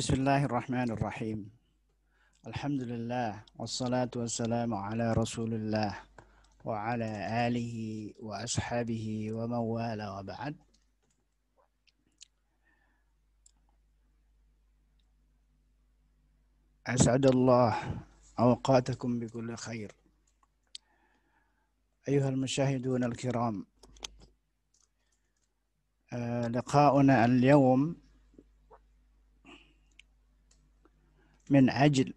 بسم الله الرحمن الرحيم الحمد لله والصلاة والسلام على رسول الله وعلى آله وأصحابه ومن والاه وبعد أسعد الله أوقاتكم بكل خير أيها المشاهدون الكرام آه، لقاؤنا اليوم من أجل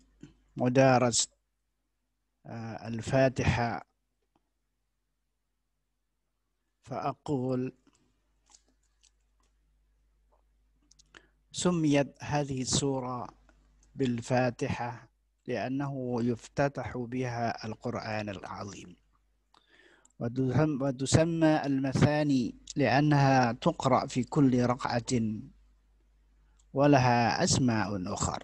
مدارسة آه، الفاتحة فأقول سميت هذه السورة بالفاتحة لأنه يفتتح بها القرآن العظيم وتسمى المثاني لأنها تقرأ في كل رقعة ولها أسماء أخر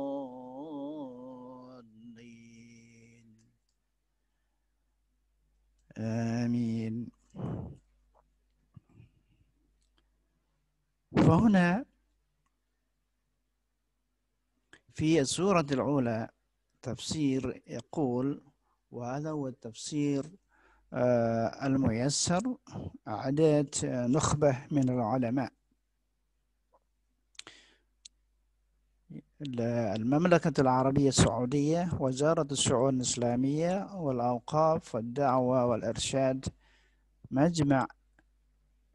آمين فهنا في السورة الأولى تفسير يقول وهذا هو التفسير آه، الميسر أعداد آه، نخبة من العلماء المملكة العربية السعودية وزارة الشؤون الإسلامية والأوقاف والدعوة والإرشاد مجمع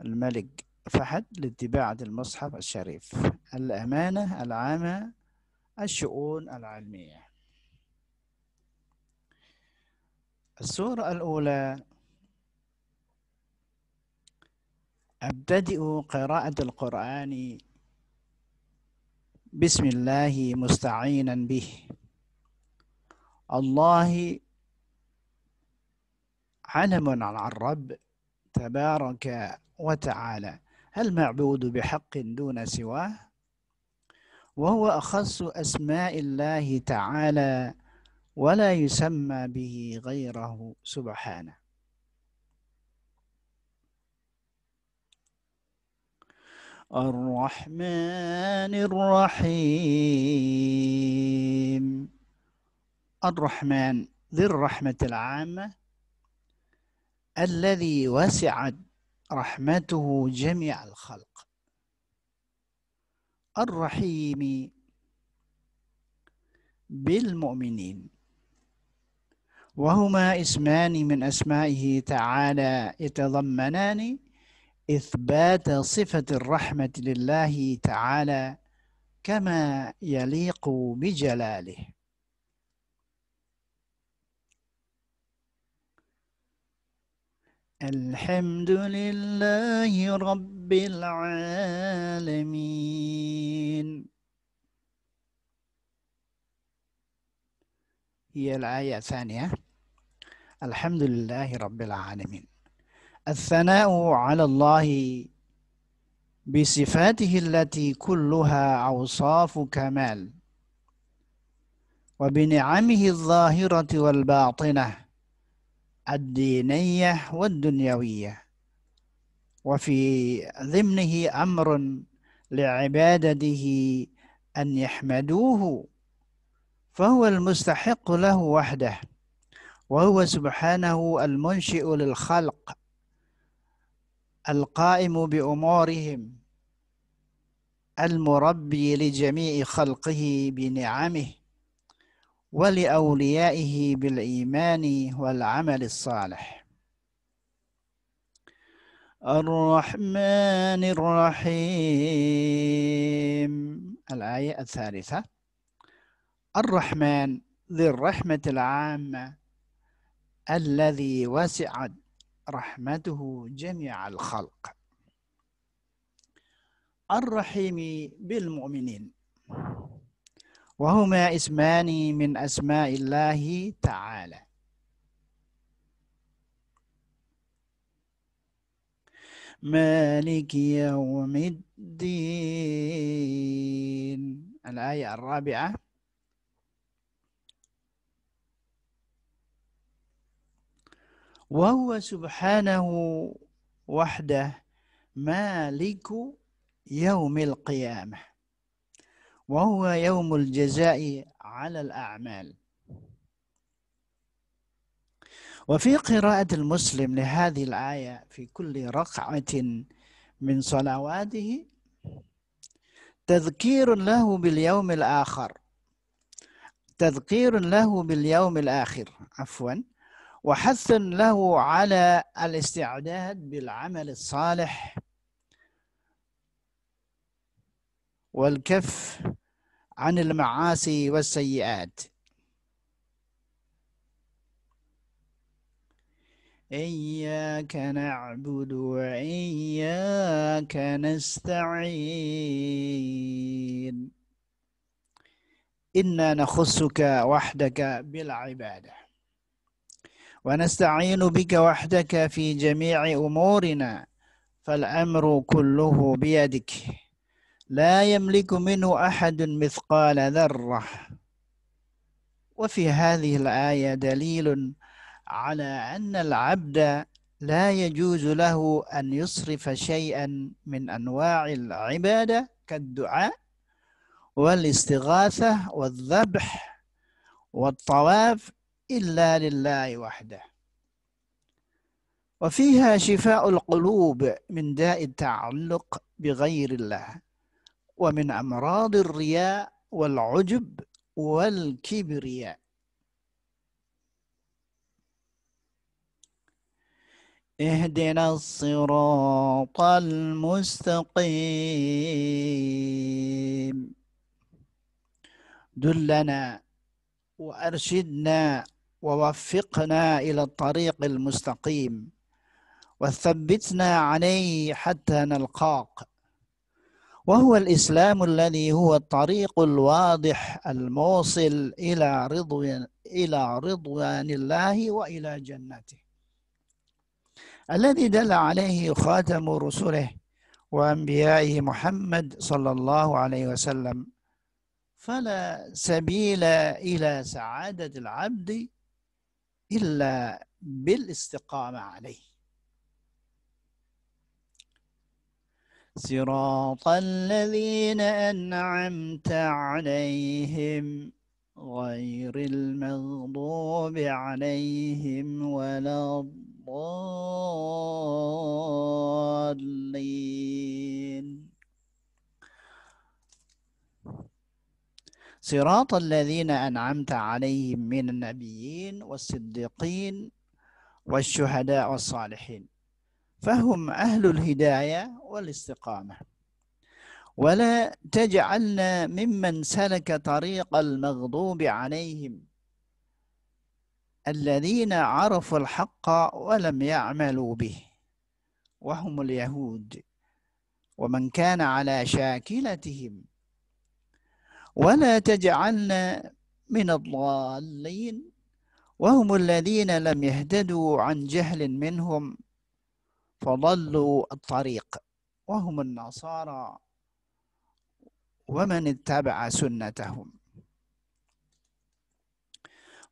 الملك فهد لاتباعة المصحف الشريف الأمانة العامة الشؤون العلمية السورة الأولى أبتدئ قراءة القرآن بسم الله مستعينا به الله علم على الرب تبارك وتعالى هل معبود بحق دون سواه وهو أخص أسماء الله تعالى ولا يسمى به غيره سبحانه الرحمن الرحيم الرحمن ذي الرحمة العامة الذي وسعت رحمته جميع الخلق الرحيم بالمؤمنين وهما اسمان من أسمائه تعالى يتضمنان إثبات صفة الرحمة لله تعالى كما يليق بجلاله الحمد لله رب العالمين هي الآية الثانية الحمد لله رب العالمين الثناء على الله بصفاته التي كلها أوصاف كمال وبنعمه الظاهرة والباطنة الدينية والدنيوية وفي ضمنه أمر لعبادته أن يحمدوه فهو المستحق له وحده وهو سبحانه المنشئ للخلق القائم بأمورهم المربي لجميع خلقه بنعمه ولأوليائه بالإيمان والعمل الصالح الرحمن الرحيم الآية الثالثة الرحمن ذي الرحمة العامة الذي وسعت رحمته جميع الخلق الرحيم بالمؤمنين وهما اسمان من اسماء الله تعالى مالك يوم الدين الآية الرابعة وهو سبحانه وحده مالك يوم القيامة وهو يوم الجزاء على الأعمال وفي قراءة المسلم لهذه الآية في كل ركعة من صلواته تذكير له باليوم الآخر تذكير له باليوم الآخر عفواً وحث له على الاستعداد بالعمل الصالح والكف عن المعاصي والسيئات إياك نعبد وإياك نستعين إنا نخصك وحدك بالعباده ونستعين بك وحدك في جميع أمورنا فالأمر كله بيدك لا يملك منه أحد مثقال ذرة وفي هذه الآية دليل على أن العبد لا يجوز له أن يصرف شيئا من أنواع العبادة كالدعاء والاستغاثة والذبح والطواف إلا لله وحده وفيها شفاء القلوب من داء التعلق بغير الله ومن أمراض الرياء والعجب والكبرياء اهدنا الصراط المستقيم دلنا وأرشدنا ووفقنا إلى الطريق المستقيم وثبتنا عليه حتى نلقاك وهو الإسلام الذي هو الطريق الواضح الموصل إلى رضوان إلى رضوان الله وإلى جنته الذي دل عليه خاتم رسله وأنبيائه محمد صلى الله عليه وسلم فلا سبيل إلى سعادة العبد إلا بالاستقامة عليه صراط الذين أنعمت عليهم غير المغضوب عليهم ولا الضالين صراط الذين أنعمت عليهم من النبيين والصديقين والشهداء والصالحين فهم أهل الهداية والاستقامة ولا تجعلنا ممن سلك طريق المغضوب عليهم الذين عرفوا الحق ولم يعملوا به وهم اليهود ومن كان على شاكلتهم ولا تجعلنا من الضالين وهم الذين لم يهتدوا عن جهل منهم فضلوا الطريق وهم النصارى ومن اتبع سنتهم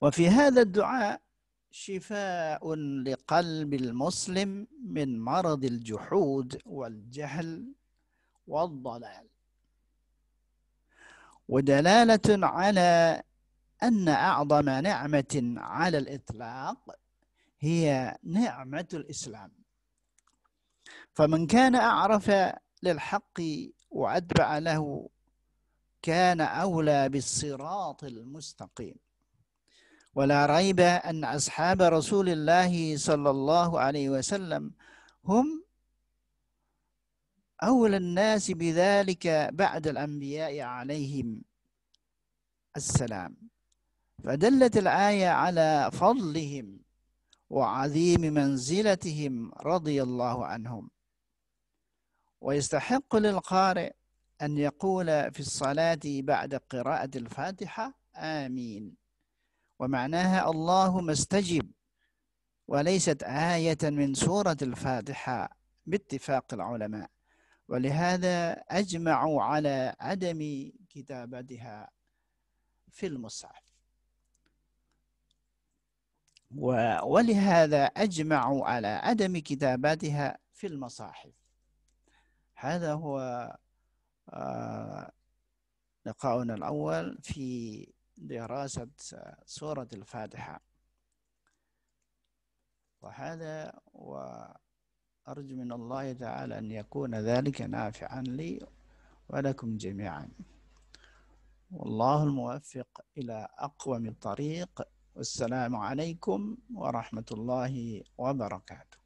وفي هذا الدعاء شفاء لقلب المسلم من مرض الجحود والجهل والضلال ودلالة على أن أعظم نعمة على الإطلاق هي نعمة الإسلام فمن كان أعرف للحق وأتبع له كان أولى بالصراط المستقيم ولا ريب أن أصحاب رسول الله صلى الله عليه وسلم هم أولى الناس بذلك بعد الأنبياء عليهم السلام فدلت الآية على فضلهم وعظيم منزلتهم رضي الله عنهم ويستحق للقارئ أن يقول في الصلاة بعد قراءة الفاتحة آمين ومعناها اللهم استجب وليست آية من سورة الفاتحة باتفاق العلماء ولهذا أجمعوا على عدم كتابتها في المصحف ولهذا أجمعوا على عدم كتابتها في المصاحف هذا هو آه، لقاؤنا الأول في دراسة سورة الفاتحة وهذا و أرجو من الله تعالى أن يكون ذلك نافعا لي ولكم جميعا والله الموفق إلى أقوم الطريق والسلام عليكم ورحمة الله وبركاته